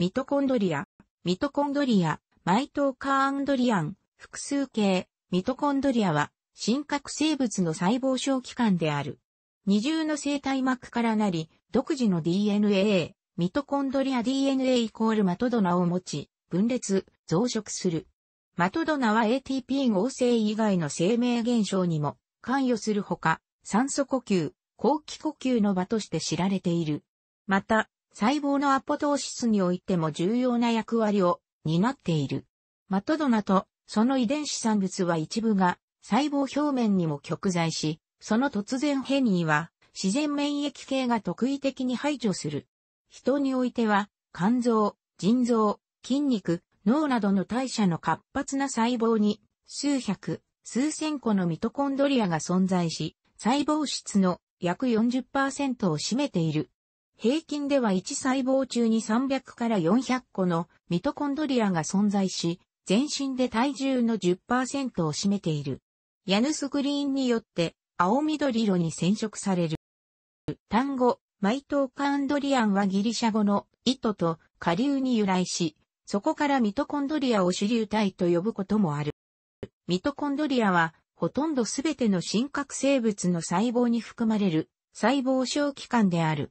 ミトコンドリア、ミトコンドリア、マイトーカーアンドリアン、複数形、ミトコンドリアは、真核生物の細胞小器官である。二重の生体膜からなり、独自の DNA、ミトコンドリア DNA イコールマトドナを持ち、分裂、増殖する。マトドナは ATP 合成以外の生命現象にも関与するほか、酸素呼吸、後期呼吸の場として知られている。また、細胞のアポトーシスにおいても重要な役割を担っている。マトドナとその遺伝子産物は一部が細胞表面にも極在し、その突然変異は自然免疫系が特異的に排除する。人においては肝臓、腎臓、筋肉、脳などの代謝の活発な細胞に数百、数千個のミトコンドリアが存在し、細胞質の約40%を占めている。平均では1細胞中に300から400個のミトコンドリアが存在し、全身で体重の10%を占めている。ヤヌスグリーンによって青緑色に染色される。単語、マイトーカンドリアンはギリシャ語の糸と下流に由来し、そこからミトコンドリアを主流体と呼ぶこともある。ミトコンドリアはほとんどすべての真核生物の細胞に含まれる細胞小器官である。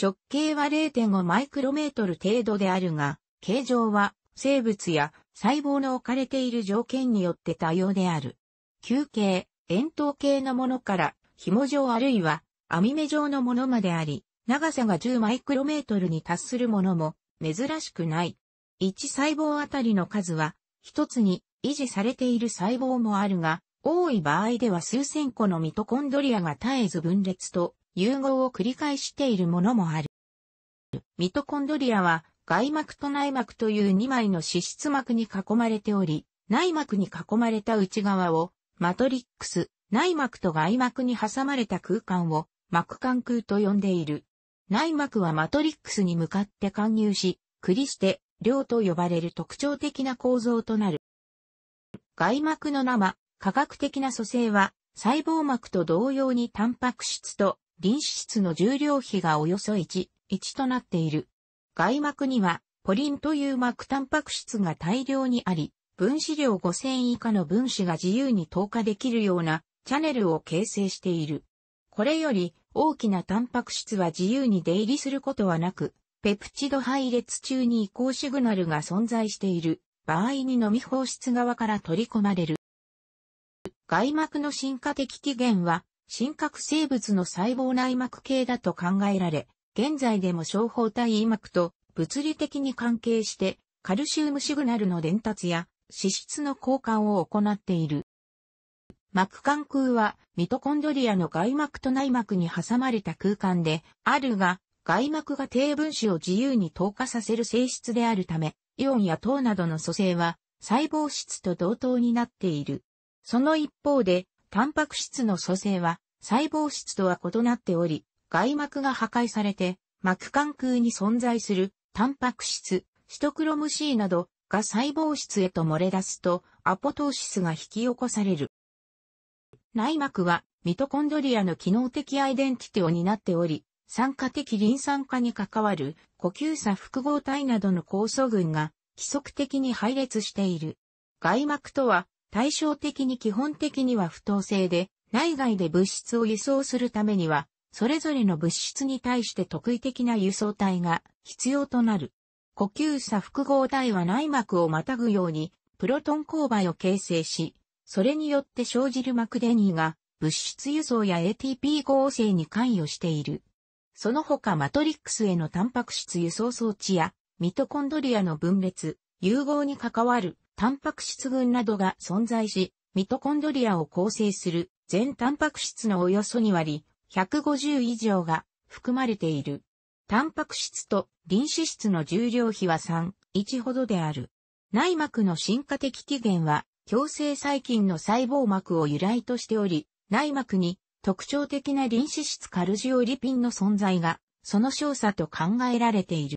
直径は0.5マイクロメートル程度であるが、形状は生物や細胞の置かれている条件によって多様である。球形、円筒形のものから紐状あるいは網目状のものまであり、長さが10マイクロメートルに達するものも珍しくない。1細胞あたりの数は一つに維持されている細胞もあるが、多い場合では数千個のミトコンドリアが絶えず分裂と融合を繰り返しているものもある。ミトコンドリアは外膜と内膜という2枚の脂質膜に囲まれており、内膜に囲まれた内側をマトリックス、内膜と外膜に挟まれた空間を膜間空と呼んでいる。内膜はマトリックスに向かって貫入し、クリステ、量と呼ばれる特徴的な構造となる。外膜の生、科学的な組成は細胞膜と同様にタンパク質と臨死室の重量比がおよそ1、1となっている。外膜には、ポリンという膜タンパク質が大量にあり、分子量5000以下の分子が自由に透過できるようなチャネルを形成している。これより大きなタンパク質は自由に出入りすることはなく、ペプチド配列中に移行シグナルが存在している場合に飲み放出側から取り込まれる。外膜の進化的起源は真核生物の細胞内膜系だと考えられ、現在でも小胞体胃膜と物理的に関係して、カルシウムシグナルの伝達や脂質の交換を行っている。膜間空はミトコンドリアの外膜と内膜に挟まれた空間であるが、外膜が低分子を自由に透過させる性質であるため、イオンや糖などの組成は細胞質と同等になっている。その一方でタンパク質の組成は細胞質とは異なっており、外膜が破壊されて、膜間空に存在するタンパク質、シトクロム C などが細胞質へと漏れ出すと、アポトーシスが引き起こされる。内膜はミトコンドリアの機能的アイデンティティを担っており、酸化的リン酸化に関わる呼吸差複合体などの酵素群が規則的に配列している。外膜とは対照的に基本的には不透性で、内外で物質を輸送するためには、それぞれの物質に対して特異的な輸送体が必要となる。呼吸差複合体は内膜をまたぐように、プロトン勾配を形成し、それによって生じる膜デニーが物質輸送や ATP 合成に関与している。その他マトリックスへのタンパク質輸送装置やミトコンドリアの分裂、融合に関わるタンパク質群などが存在し、ミトコンドリアを構成する全タンパク質のおよそ2割、150以上が含まれている。タンパク質と臨脂質の重量比は3、1ほどである。内膜の進化的起源は、強制細菌の細胞膜を由来としており、内膜に特徴的な臨脂質カルジオリピンの存在が、その少佐と考えられている。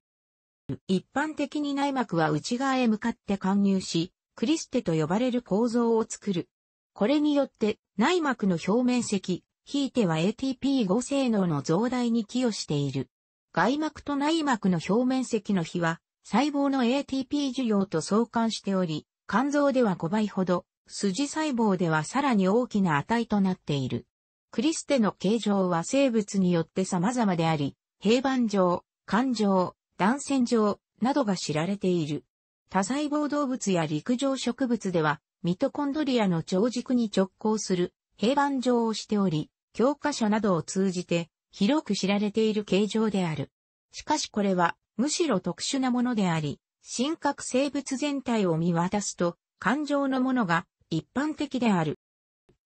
一般的に内膜は内側へ向かって貫入し、クリステと呼ばれる構造を作る。これによって内膜の表面積、ひいては ATP5 性能の増大に寄与している。外膜と内膜の表面積の比は細胞の ATP 需要と相関しており、肝臓では5倍ほど、筋細胞ではさらに大きな値となっている。クリステの形状は生物によって様々であり、平板状、環状、断線状などが知られている。多細胞動物や陸上植物では、ミトコンドリアの長軸に直行する平板状をしており、教科書などを通じて広く知られている形状である。しかしこれはむしろ特殊なものであり、真核生物全体を見渡すと感情のものが一般的である。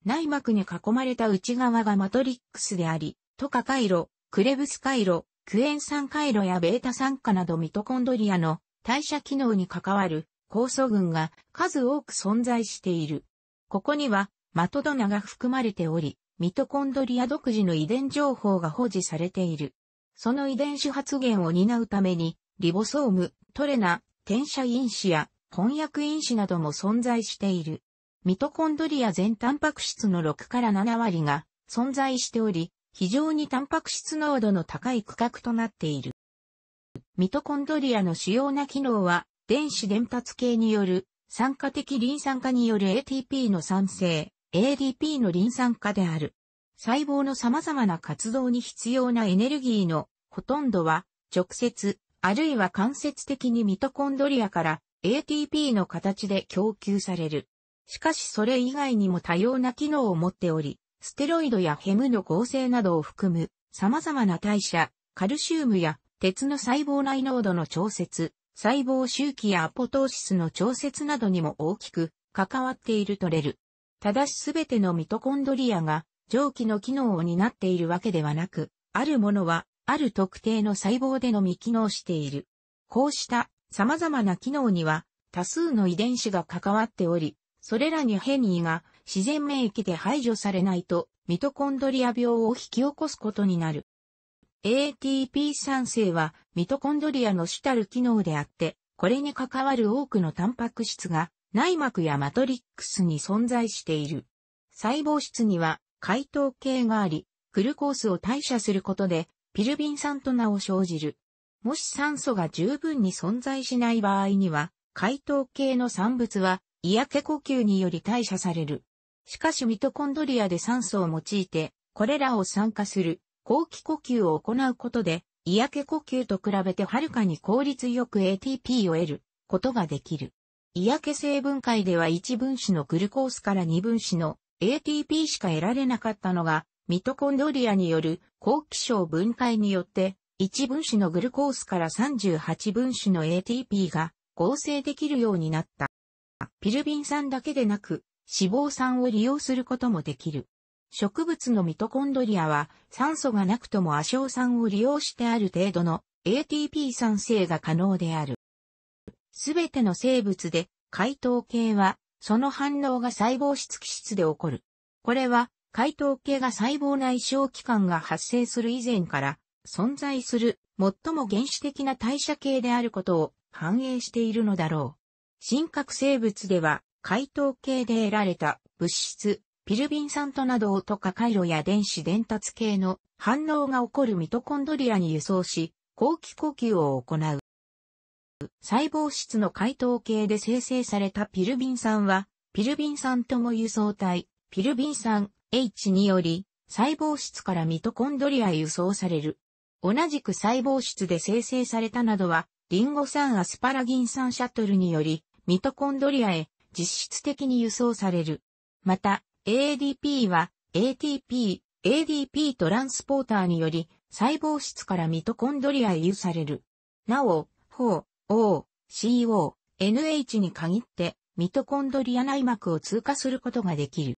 内膜に囲まれた内側がマトリックスであり、トカ回路、クレブス回路、クエン酸回路やベータ酸化などミトコンドリアの代謝機能に関わる酵素群が数多く存在している。ここにはマトドナが含まれており、ミトコンドリア独自の遺伝情報が保持されている。その遺伝子発現を担うために、リボソーム、トレナ、転写因子や翻訳因子なども存在している。ミトコンドリア全タンパク質の6から7割が存在しており、非常にタンパク質濃度の高い区画となっている。ミトコンドリアの主要な機能は、電子伝達系による、酸化的リン酸化による ATP の酸性、ADP のリン酸化である。細胞の様々な活動に必要なエネルギーのほとんどは、直接、あるいは間接的にミトコンドリアから ATP の形で供給される。しかしそれ以外にも多様な機能を持っており、ステロイドやヘムの合成などを含む様々な代謝、カルシウムや鉄の細胞内濃度の調節、細胞周期やアポトーシスの調節などにも大きく関わっているとれる。ただしすべてのミトコンドリアが蒸気の機能を担っているわけではなく、あるものはある特定の細胞でのみ機能している。こうした様々な機能には多数の遺伝子が関わっており、それらに変異が自然免疫で排除されないとミトコンドリア病を引き起こすことになる。ATP 酸性はミトコンドリアの主たる機能であって、これに関わる多くのタンパク質が内膜やマトリックスに存在している。細胞質には解糖系があり、グルコースを代謝することでピルビン酸と名を生じる。もし酸素が十分に存在しない場合には、解糖系の産物は、嫌気呼吸により代謝される。しかしミトコンドリアで酸素を用いて、これらを酸化する後期呼吸を行うことで、嫌気呼吸と比べてはるかに効率よく ATP を得ることができる。嫌気性分解では1分子のグルコースから2分子の ATP しか得られなかったのが、ミトコンドリアによる後期症分解によって、1分子のグルコースから38分子の ATP が合成できるようになった。ピルビン酸だけでなく、脂肪酸を利用することもできる。植物のミトコンドリアは酸素がなくとも亜硝酸を利用してある程度の ATP 酸性が可能である。すべての生物で解糖系はその反応が細胞質気質で起こる。これは解糖系が細胞内小器官が発生する以前から存在する最も原始的な代謝系であることを反映しているのだろう。真核生物では解糖系で得られた物質ピルビン酸となどをか回路や電子伝達系の反応が起こるミトコンドリアに輸送し、後期呼吸を行う。細胞質の解凍系で生成されたピルビン酸は、ピルビン酸とも輸送体、ピルビン酸 H により、細胞質からミトコンドリアへ輸送される。同じく細胞質で生成されたなどは、リンゴ酸アスパラギン酸シャトルにより、ミトコンドリアへ実質的に輸送される。また、ADP は ATP、ADP トランスポーターにより細胞質からミトコンドリアへ輸される。なお、オ O、CO、NH に限ってミトコンドリア内膜を通過することができる。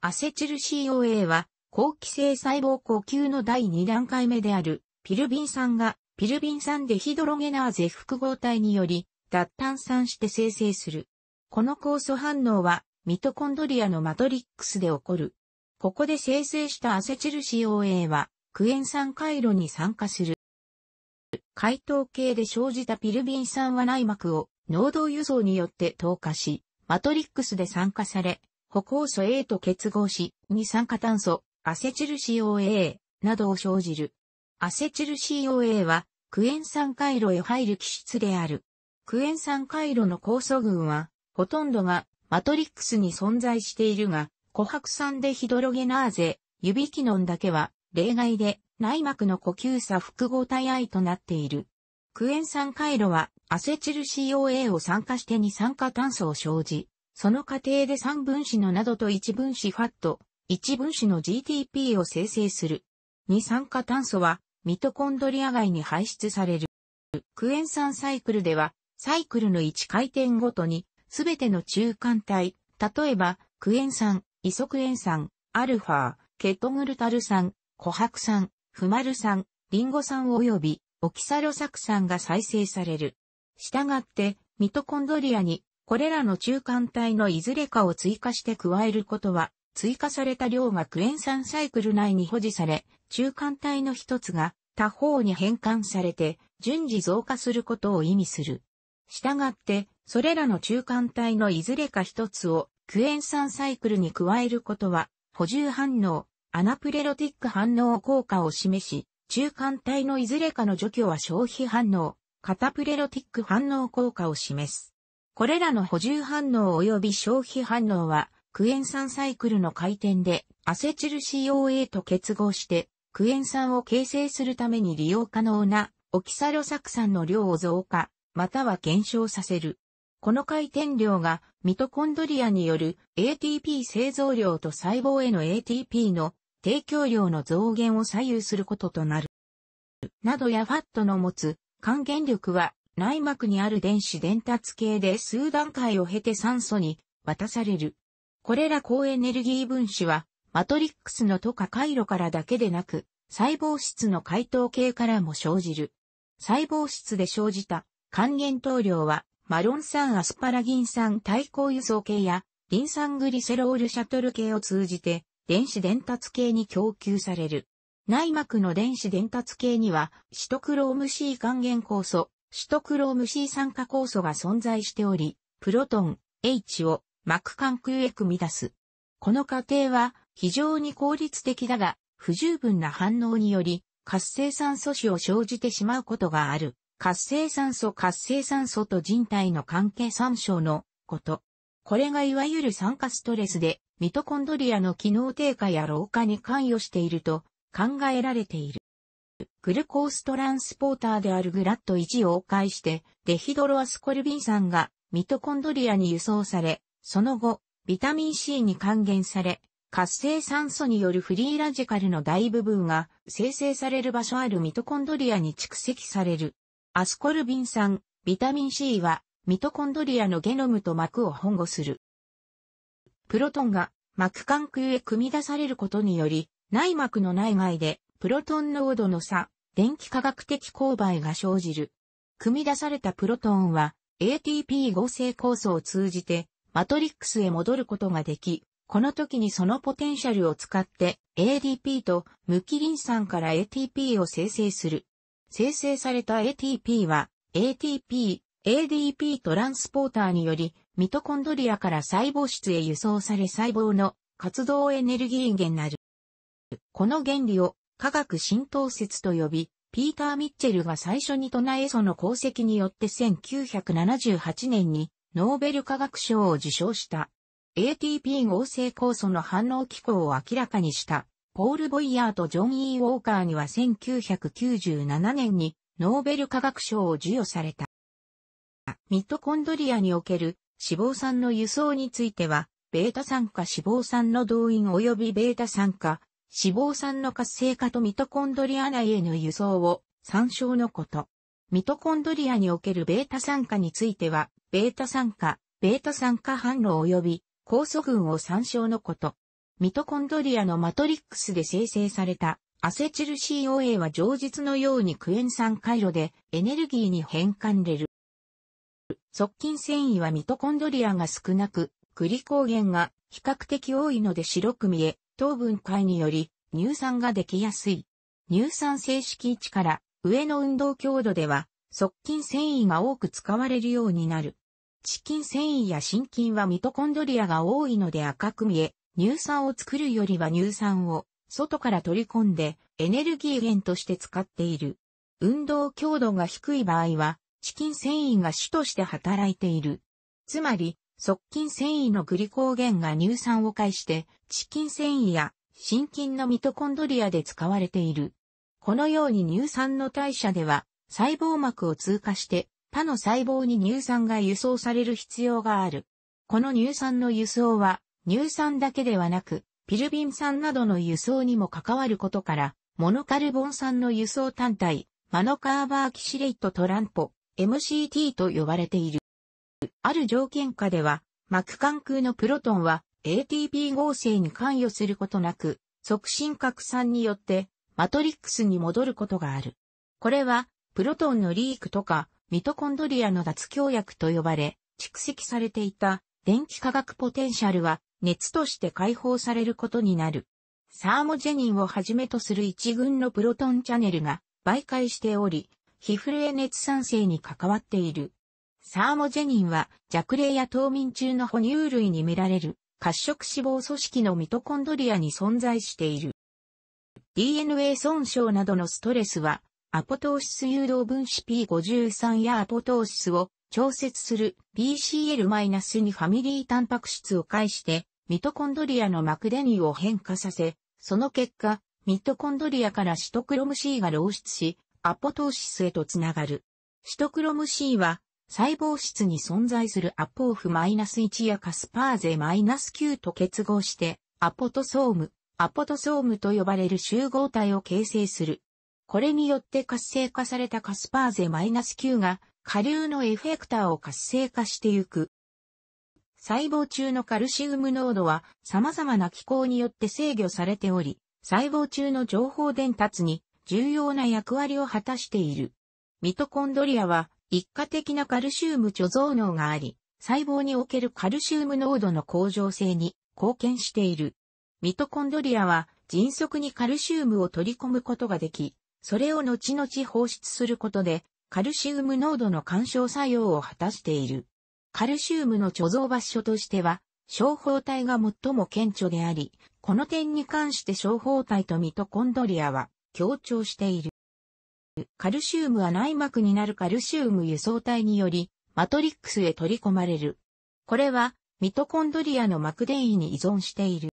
アセチル COA は後期性細胞呼吸の第2段階目であるピルビン酸がピルビン酸デヒドロゲナーゼ複合体により脱炭酸して生成する。この酵素反応はミトコンドリアのマトリックスで起こる。ここで生成したアセチル COA は、クエン酸回路に酸化する。解糖系で生じたピルビン酸は内膜を濃度輸送によって透過し、マトリックスで酸化され、歩酵素 A と結合し、二酸化炭素、アセチル COA などを生じる。アセチル COA は、クエン酸回路へ入る気質である。クエン酸回路の酵素群は、ほとんどがマトリックスに存在しているが、琥珀酸でヒドロゲナーゼ、ユビキノンだけは例外で内膜の呼吸差複合体いとなっている。クエン酸回路はアセチル COA を酸化して二酸化炭素を生じ、その過程で三分子のなどと一分子ファット、一分子の GTP を生成する。二酸化炭素はミトコンドリア外に排出される。クエン酸サイクルでは、サイクルの1回転ごとにすべての中間体、例えば、クエン酸、イソクエン酸、アルファ、ケトグルタル酸、コハク酸、フマル酸、リンゴ酸及び、オキサロ酢酸が再生される。したがって、ミトコンドリアに、これらの中間体のいずれかを追加して加えることは、追加された量がクエン酸サイクル内に保持され、中間体の一つが他方に変換されて、順次増加することを意味する。従って、それらの中間体のいずれか一つをクエン酸サイクルに加えることは、補充反応、アナプレロティック反応効果を示し、中間体のいずれかの除去は消費反応、カタプレロティック反応効果を示す。これらの補充反応及び消費反応は、クエン酸サイクルの回転でアセチル COA と結合して、クエン酸を形成するために利用可能なオキサロ酢酸の量を増加、または減少させる。この回転量がミトコンドリアによる ATP 製造量と細胞への ATP の提供量の増減を左右することとなる。などやファットの持つ還元力は内膜にある電子伝達系で数段階を経て酸素に渡される。これら高エネルギー分子はマトリックスのとか回路からだけでなく細胞質の解凍系からも生じる。細胞質で生じた還元糖量は、マロン酸アスパラギン酸対抗輸送系や、リン酸グリセロールシャトル系を通じて、電子伝達系に供給される。内膜の電子伝達系には、シトクローム C 還元酵素、シトクローム C 酸化酵素が存在しており、プロトン、H を膜間空へ組み出す。この過程は非常に効率的だが、不十分な反応により、活性酸素子を生じてしまうことがある。活性酸素活性酸素と人体の関係参照のこと。これがいわゆる酸化ストレスで、ミトコンドリアの機能低下や老化に関与していると考えられている。グルコーストランスポーターであるグラット1を介して、デヒドロアスコルビン酸がミトコンドリアに輸送され、その後、ビタミン C に還元され、活性酸素によるフリーラジカルの大部分が生成される場所あるミトコンドリアに蓄積される。アスコルビン酸、ビタミン C は、ミトコンドリアのゲノムと膜を保護する。プロトンが膜間空へ組み出されることにより、内膜の内外でプロトン濃度の差、電気化学的勾配が生じる。組み出されたプロトンは ATP 合成酵素を通じてマトリックスへ戻ることができ、この時にそのポテンシャルを使って ADP と無機リン酸から ATP を生成する。生成された ATP は ATP、ADP トランスポーターによりミトコンドリアから細胞質へ輸送され細胞の活動エネルギー源なる。この原理を化学浸透説と呼び、ピーター・ミッチェルが最初に唱えその功績によって1978年にノーベル化学賞を受賞した。ATP 合成酵素の反応機構を明らかにしたポール・ボイヤーとジョン・イー・ウォーカーには1997年にノーベル化学賞を授与された。ミトコンドリアにおける脂肪酸の輸送については、ベータ酸化脂肪酸の動員及びベータ酸化脂肪酸の活性化とミトコンドリア内への輸送を参照のこと。ミトコンドリアにおけるベータ酸化については、ベータ酸化、ベータ酸化反応及び酵素群を参照のこと。ミトコンドリアのマトリックスで生成されたアセチル COA は常日のようにクエン酸回路でエネルギーに変換れる。側近繊維はミトコンドリアが少なく、グリコーゲンが比較的多いので白く見え、糖分解により乳酸ができやすい。乳酸性式位置から上の運動強度では、側近繊維が多く使われるようになる。地ン繊維や心筋はミトコンドリアが多いので赤く見え、乳酸を作るよりは乳酸を外から取り込んでエネルギー源として使っている。運動強度が低い場合は、チキン繊維が主として働いている。つまり、側近繊維のグリコーゲンが乳酸を介して、チキン繊維や心筋のミトコンドリアで使われている。このように乳酸の代謝では、細胞膜を通過して、他の細胞に乳酸が輸送される必要がある。この乳酸の輸送は、乳酸だけではなく、ピルビン酸などの輸送にも関わることから、モノカルボン酸の輸送単体、マノカーバーキシレイトトランポ、MCT と呼ばれている。ある条件下では、膜関空のプロトンは ATP 合成に関与することなく、促進拡散によってマトリックスに戻ることがある。これは、プロトンのリークとか、ミトコンドリアの脱強薬と呼ばれ、蓄積されていた電気化学ポテンシャルは熱として解放されることになる。サーモジェニンをはじめとする一群のプロトンチャネルが媒介しており、皮膚冷熱酸性に関わっている。サーモジェニンは弱冷や冬眠中の哺乳類に見られる褐色脂肪組織のミトコンドリアに存在している。DNA 損傷などのストレスはアポトーシス誘導分子 P53 やアポトーシスを調節する BCL- にファミリータンパク質を介して、ミトコンドリアのマクデニーを変化させ、その結果、ミトコンドリアからシトクロム C が漏出し、アポトーシスへとつながる。シトクロム C は、細胞質に存在するアポーフ -1 やカスパーゼ -9 と結合して、アポトソーム、アポトソームと呼ばれる集合体を形成する。これによって活性化されたカスパーゼ -9 が下流のエフェクターを活性化してゆく。細胞中のカルシウム濃度は様々な機構によって制御されており、細胞中の情報伝達に重要な役割を果たしている。ミトコンドリアは一過的なカルシウム貯蔵能があり、細胞におけるカルシウム濃度の向上性に貢献している。ミトコンドリアは迅速にカルシウムを取り込むことができ、それを後々放出することでカルシウム濃度の干渉作用を果たしている。カルシウムの貯蔵場所としては、小胞体が最も顕著であり、この点に関して小胞体とミトコンドリアは強調している。カルシウムは内膜になるカルシウム輸送体により、マトリックスへ取り込まれる。これは、ミトコンドリアの膜電位に依存している。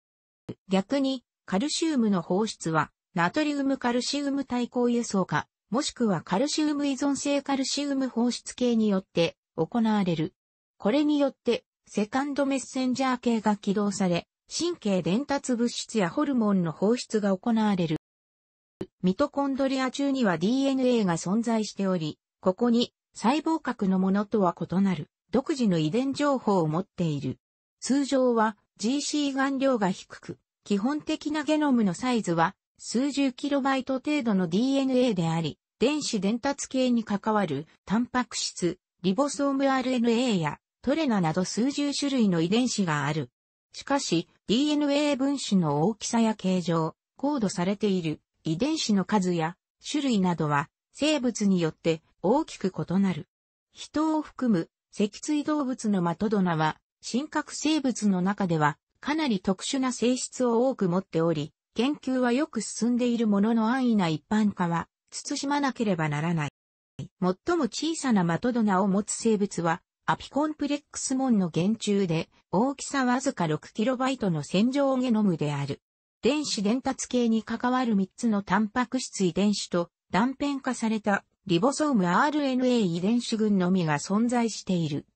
逆に、カルシウムの放出は、ナトリウムカルシウム対抗輸送か、もしくはカルシウム依存性カルシウム放出系によって行われる。これによって、セカンドメッセンジャー系が起動され、神経伝達物質やホルモンの放出が行われる。ミトコンドリア中には DNA が存在しており、ここに細胞核のものとは異なる独自の遺伝情報を持っている。通常は GC 含量が低く、基本的なゲノムのサイズは数十キロバイト程度の DNA であり、電子伝達系に関わるタンパク質、リボソーム RNA やトレナなど数十種類の遺伝子がある。しかし、DNA 分子の大きさや形状、コードされている遺伝子の数や種類などは生物によって大きく異なる。人を含む脊椎動物のマトドナは、真核生物の中ではかなり特殊な性質を多く持っており、研究はよく進んでいるものの安易な一般化は慎まなければならない。最も小さなマトドナを持つ生物は、アピコンプレックス門の原虫で、大きさわずか 6KB の線上ゲノムである。電子伝達系に関わる3つのタンパク質遺伝子と断片化されたリボソーム RNA 遺伝子群のみが存在している。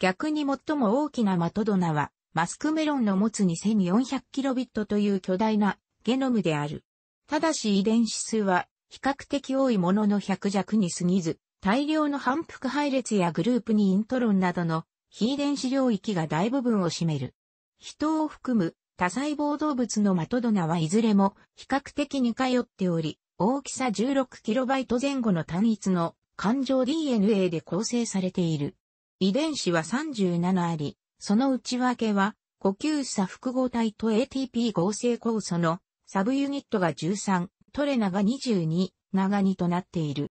逆に最も大きなマトドナは、マスクメロンの持つ 2400kb という巨大なゲノムである。ただし遺伝子数は比較的多いものの100弱に過ぎず、大量の反復配列やグループにイントロンなどの非電子領域が大部分を占める。人を含む多細胞動物のマトドナはいずれも比較的似通っており、大きさ 16KB 前後の単一の環状 DNA で構成されている。遺伝子は37あり、その内訳は、呼吸差複合体と ATP 合成酵素のサブユニットが13、トレナが22、長2となっている。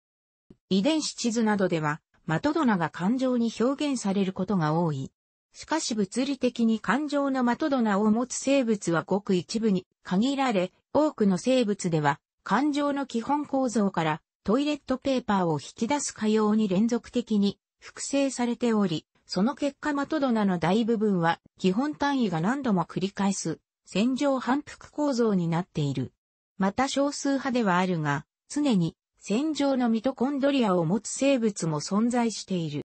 遺伝子地図などでは、マトドナが感情に表現されることが多い。しかし物理的に感情のマトドナを持つ生物はごく一部に限られ、多くの生物では、感情の基本構造からトイレットペーパーを引き出すかように連続的に複製されており、その結果マトドナの大部分は基本単位が何度も繰り返す線状反復構造になっている。また少数派ではあるが、常に戦場のミトコンドリアを持つ生物も存在している。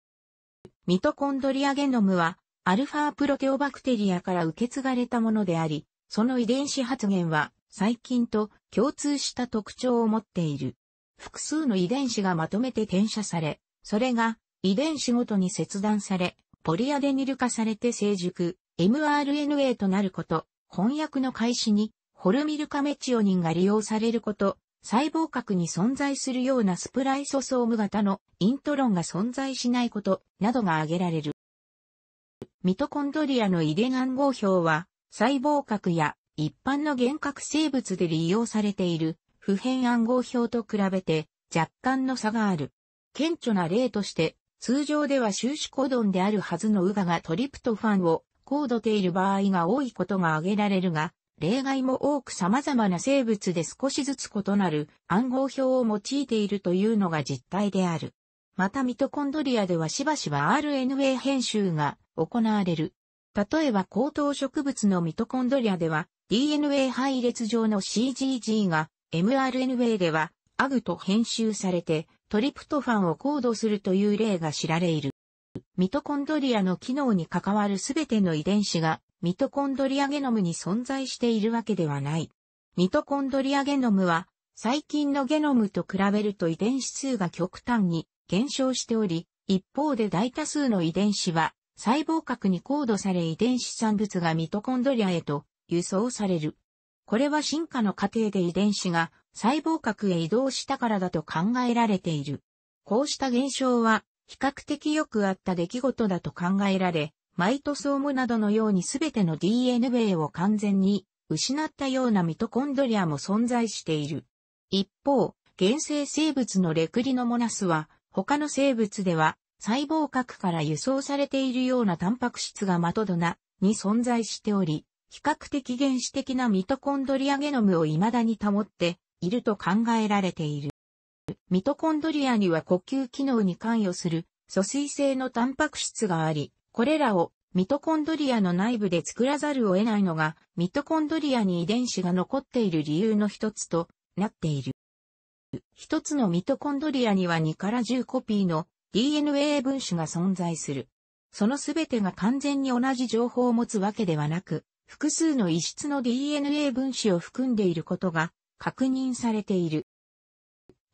ミトコンドリアゲノムは、アルファプロテオバクテリアから受け継がれたものであり、その遺伝子発現は、細菌と共通した特徴を持っている。複数の遺伝子がまとめて転写され、それが遺伝子ごとに切断され、ポリアデニル化されて成熟、mRNA となること、翻訳の開始にホルミルカメチオニンが利用されること、細胞核に存在するようなスプライソソーム型のイントロンが存在しないこと、などが挙げられる。ミトコンドリアの遺伝暗号表は、細胞核や一般の原核生物で利用されている普遍暗号表と比べて若干の差がある。顕著な例として、通常では終支コドンであるはずのウガがトリプトファンをコードている場合が多いことが挙げられるが、例外も多く様々な生物で少しずつ異なる暗号表を用いているというのが実態である。またミトコンドリアではしばしば RNA 編集が行われる。例えば高等植物のミトコンドリアでは DNA 配列上の CGG が mRNA では AG と編集されてトリプトファンをコードするという例が知られる。ミトコンドリアの機能に関わるすべての遺伝子がミトコンドリアゲノムに存在しているわけではない。ミトコンドリアゲノムは、細菌のゲノムと比べると遺伝子数が極端に減少しており、一方で大多数の遺伝子は細胞核に高度され遺伝子産物がミトコンドリアへと輸送される。これは進化の過程で遺伝子が細胞核へ移動したからだと考えられている。こうした現象は比較的よくあった出来事だと考えられ、マイトソームなどのようにすべての DNA を完全に失ったようなミトコンドリアも存在している。一方、原生生物のレクリノモナスは、他の生物では細胞核から輸送されているようなタンパク質がマトドナに存在しており、比較的原始的なミトコンドリアゲノムを未だに保っていると考えられている。ミトコンドリアには呼吸機能に関与する疎水性のタンパク質があり、これらをミトコンドリアの内部で作らざるを得ないのが、ミトコンドリアに遺伝子が残っている理由の一つとなっている。一つのミトコンドリアには2から10コピーの DNA 分子が存在する。そのすべてが完全に同じ情報を持つわけではなく、複数の異質の DNA 分子を含んでいることが確認されている。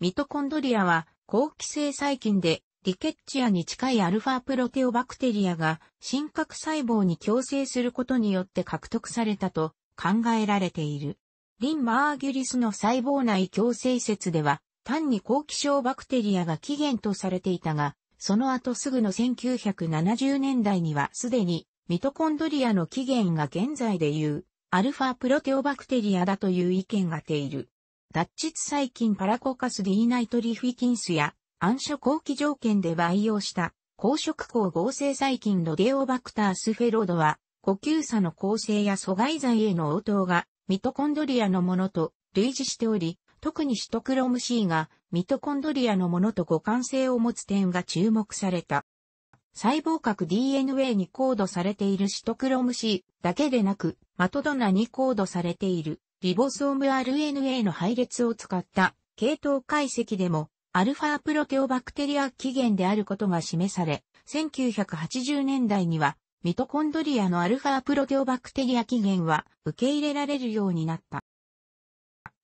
ミトコンドリアは、後期性細菌でリケッチアに近いアルファプロテオバクテリアが真核細胞に共生することによって獲得されたと考えられている。リン・マーギュリスの細胞内共生説では、単に後期症バクテリアが起源とされていたが、その後すぐの1970年代にはすでにミトコンドリアの起源が現在でいうアルファプロテオバクテリアだという意見が出ている。脱窒細菌パラコカスディーナイトリフィキンスや暗所後期条件で培養した高色光合成細菌のデオバクタースフェロードは、呼吸差の構成や阻害剤への応答がミトコンドリアのものと類似しており、特にシトクロム C がミトコンドリアのものと互換性を持つ点が注目された。細胞核 DNA にコードされているシトクロム C だけでなく、マトドナにコードされているリボソーム RNA の配列を使った系統解析でもアルファプロテオバクテリア起源であることが示され、1980年代にはミトコンドリアのアルファプロテオバクテリア起源は受け入れられるようになった。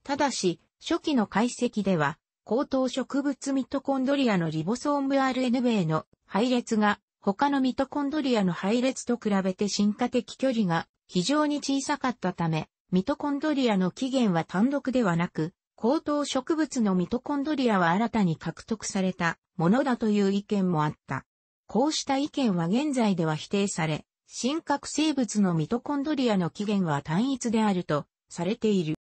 ただし、初期の解析では、高等植物ミトコンドリアのリボソーム RN a の配列が他のミトコンドリアの配列と比べて進化的距離が非常に小さかったため、ミトコンドリアの起源は単独ではなく、高等植物のミトコンドリアは新たに獲得されたものだという意見もあった。こうした意見は現在では否定され、真核生物のミトコンドリアの起源は単一であるとされている。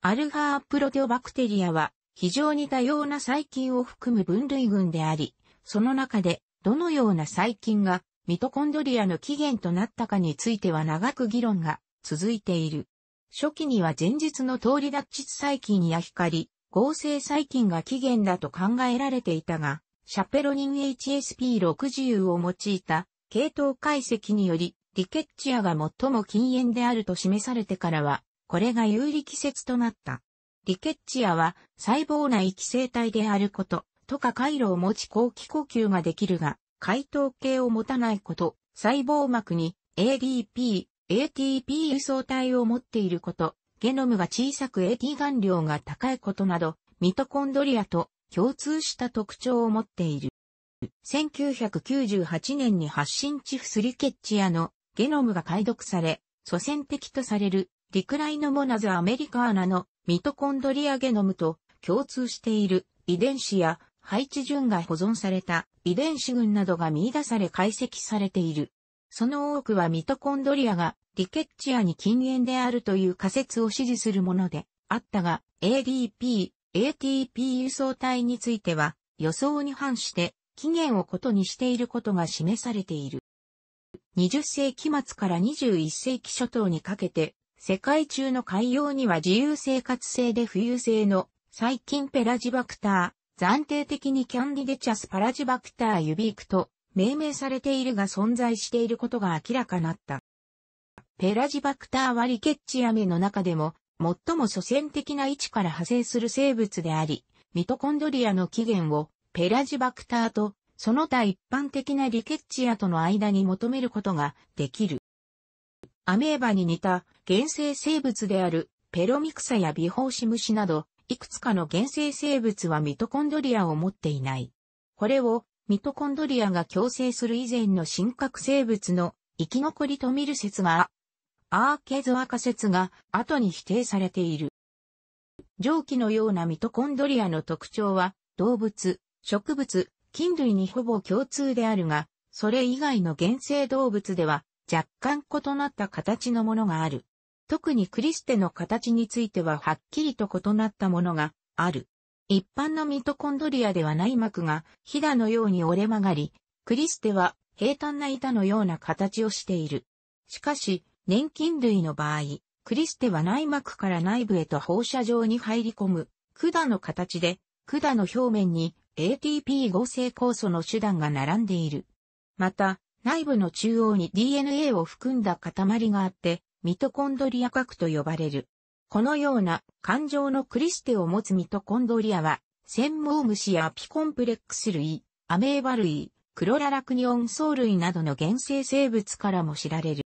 アルファプロテオバクテリアは非常に多様な細菌を含む分類群であり、その中でどのような細菌がミトコンドリアの起源となったかについては長く議論が続いている。初期には前述の通り脱窒細菌や光、合成細菌が起源だと考えられていたが、シャペロニン HSP60 を用いた系統解析により、リケッチアが最も禁煙であると示されてからは、これが有利季節となった。リケッチアは細胞内寄生体であること、とか回路を持ち後期呼吸ができるが、解答系を持たないこと、細胞膜に ADP、ATP 輸送体を持っていること、ゲノムが小さく AT 含量が高いことなど、ミトコンドリアと共通した特徴を持っている。1998年に発信地フスリケッチアのゲノムが解読され、祖先的とされるリクライノモナズアメリカーナのミトコンドリアゲノムと共通している遺伝子や配置順が保存された遺伝子群などが見出され解析されている。その多くはミトコンドリアがディケッチアに禁煙であるという仮説を支持するものであったが、ADP、ATP 輸送体については予想に反して起源を異にしていることが示されている。20世紀末から21世紀初頭にかけて、世界中の海洋には自由生活性で浮遊性の細菌ペラジバクター、暫定的にキャンディデチャスパラジバクターユビークと命名されているが存在していることが明らかなった。ペラジバクターはリケッチアメの中でも、最も祖先的な位置から派生する生物であり、ミトコンドリアの起源をペラジバクターとその他一般的なリケッチアとの間に求めることができる。アメーバに似た原生生物であるペロミクサやビホウシムシなど、いくつかの原生生物はミトコンドリアを持っていない。これをミトコンドリアが共生する以前の真核生物の生き残りと見る説が、アーケズアカ説が後に否定されている。蒸気のようなミトコンドリアの特徴は、動物、植物、菌類にほぼ共通であるが、それ以外の原生動物では若干異なった形のものがある。特にクリステの形についてははっきりと異なったものがある。一般のミトコンドリアでは内膜がヒダのように折れ曲がり、クリステは平坦な板のような形をしている。しかし、粘菌類の場合、クリステは内膜から内部へと放射状に入り込む、管の形で、管の表面に ATP 合成酵素の手段が並んでいる。また、内部の中央に DNA を含んだ塊があって、ミトコンドリア核と呼ばれる。このような感情のクリステを持つミトコンドリアは、繊毛虫やアピコンプレックス類、アメーバ類、クロララクニオン藻類などの原生生物からも知られる。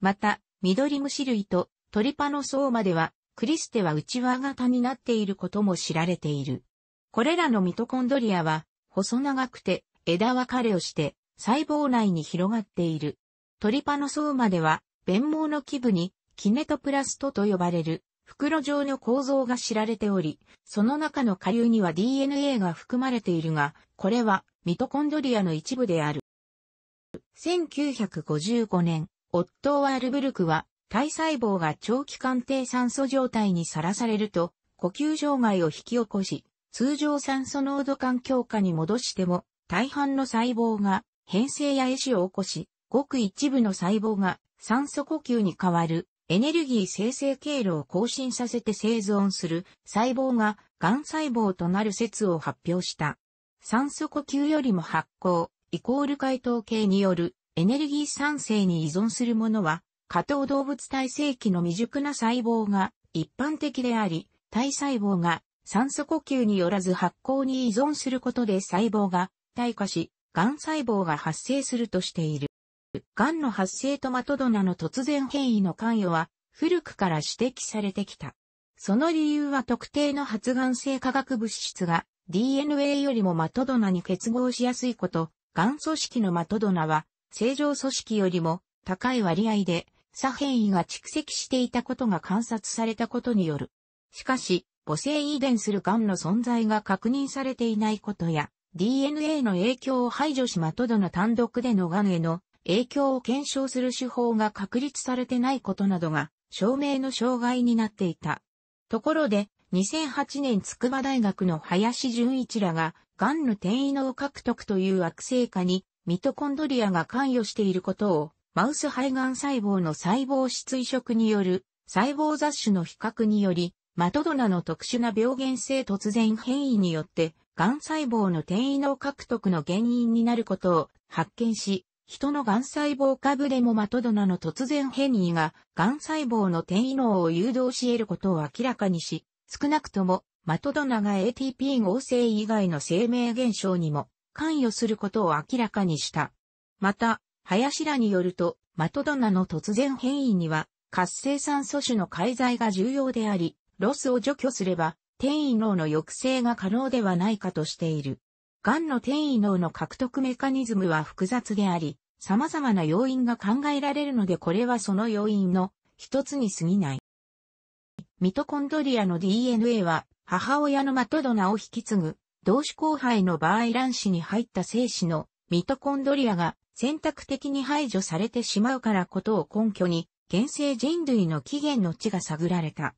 また、緑虫類とトリパノソウまでは、クリステは内輪型になっていることも知られている。これらのミトコンドリアは、細長くて枝分かれをして細胞内に広がっている。トリパノソウまでは、弁毛の基部にキネトプラストと呼ばれる袋状の構造が知られており、その中の下流には DNA が含まれているが、これはミトコンドリアの一部である。1955年、オットー・ワールブルクは体細胞が長期間低酸素状態にさらされると、呼吸障害を引き起こし、通常酸素濃度環境下に戻しても、大半の細胞が変性や壊死を起こし、ごく一部の細胞が酸素呼吸に変わるエネルギー生成経路を更新させて生存する細胞が癌細胞となる説を発表した。酸素呼吸よりも発酵、イコール解凍系によるエネルギー酸性に依存するものは、下等動物体性器の未熟な細胞が一般的であり、体細胞が酸素呼吸によらず発酵に依存することで細胞が退化し、癌細胞が発生するとしている。癌の発生とマトドナの突然変異の関与は古くから指摘されてきた。その理由は特定の発がん性化学物質が DNA よりもマトドナに結合しやすいこと、癌組織のマトドナは正常組織よりも高い割合で左変異が蓄積していたことが観察されたことによる。しかし、母性遺伝する癌の存在が確認されていないことや、DNA の影響を排除しマトドナ単独での癌への影響を検証する手法が確立されてないことなどが証明の障害になっていた。ところで、2008年筑波大学の林純一らが、癌の転移脳獲得という悪性化に、ミトコンドリアが関与していることを、マウス肺がん細胞の細胞質移植による細胞雑種の比較により、マトドナの特殊な病原性突然変異によって、癌細胞の転移脳獲得の原因になることを発見し、人の癌細胞株でもマトドナの突然変異が、癌細胞の転移能を誘導し得ることを明らかにし、少なくとも、マトドナが ATP 合成以外の生命現象にも関与することを明らかにした。また、林らによると、マトドナの突然変異には、活性酸素種の介在が重要であり、ロスを除去すれば、転移脳の抑制が可能ではないかとしている。ンの転移脳の獲得メカニズムは複雑であり、様々な要因が考えられるのでこれはその要因の一つに過ぎない。ミトコンドリアの DNA は母親のマトドナを引き継ぐ同種交配の場合卵子に入った精子のミトコンドリアが選択的に排除されてしまうからことを根拠に現世人類の起源の地が探られた。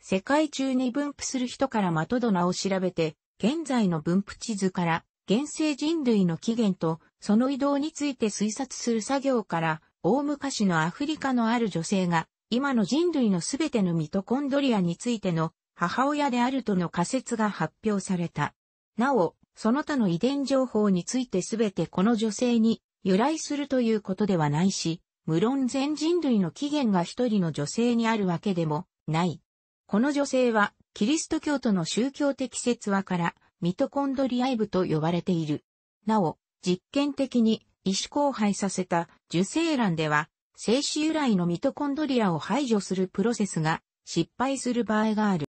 世界中に分布する人からマトドナを調べて現在の分布地図から、現世人類の起源と、その移動について推察する作業から、大昔のアフリカのある女性が、今の人類のすべてのミトコンドリアについての母親であるとの仮説が発表された。なお、その他の遺伝情報についてすべてこの女性に由来するということではないし、無論全人類の起源が一人の女性にあるわけでもない。この女性はキリスト教徒の宗教的説話からミトコンドリアイブと呼ばれている。なお、実験的に意思交配させた受精卵では、精子由来のミトコンドリアを排除するプロセスが失敗する場合がある。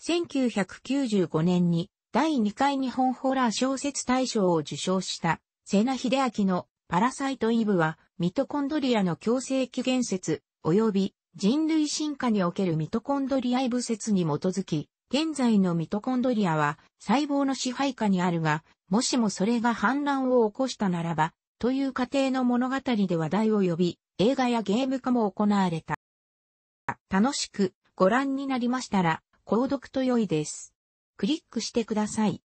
1995年に第2回日本ホラー小説大賞を受賞した瀬名秀明のパラサイトイブはミトコンドリアの強制起源説及び人類進化におけるミトコンドリアイブ説に基づき、現在のミトコンドリアは細胞の支配下にあるが、もしもそれが反乱を起こしたならば、という過程の物語で話題を呼び、映画やゲーム化も行われた。楽しくご覧になりましたら、購読と良いです。クリックしてください。